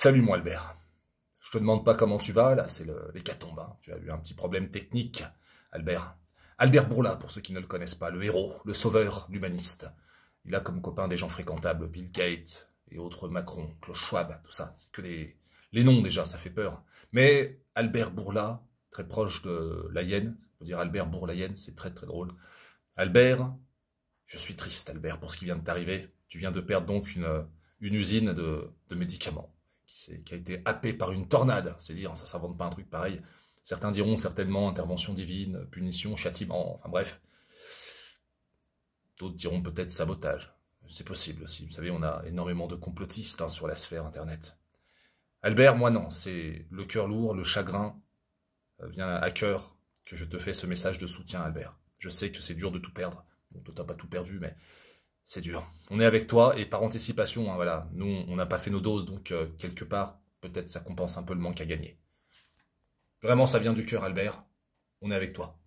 Salut moi Albert. Je te demande pas comment tu vas, là c'est l'hécatombe. Tu as eu un petit problème technique, Albert. Albert Bourla, pour ceux qui ne le connaissent pas, le héros, le sauveur, l'humaniste. Il a comme copain des gens fréquentables, Bill Gates et autres Macron, Klaus Schwab, tout ça. C'est que les, les noms déjà, ça fait peur. Mais Albert Bourla, très proche de la hyène, ça veut dire Albert Bourlayenne, c'est très très drôle. Albert, je suis triste Albert pour ce qui vient de t'arriver. Tu viens de perdre donc une, usine de médicaments qui, a été happé par une tornade. C'est dire, ça ne s'invente pas un truc pareil. Certains diront certainement intervention divine, punition, châtiment, enfin bref. D'autres diront peut-être sabotage. C'est possible aussi. Vous savez, on a énormément de complotistes hein, sur la sphère Internet. Albert, moi non, c'est le cœur lourd, le chagrin euh, vient à cœur que je te fais ce message de soutien, Albert. Je sais que c'est dur de tout perdre. Bon, toi, t'as pas tout perdu, mais c'est dur. On est avec toi et par anticipation, hein, voilà. Nous, on n'a pas fait nos doses, donc euh, quelque part, peut-être ça compense un peu le manque à gagner. Vraiment, ça vient du cœur, Albert. On est avec toi.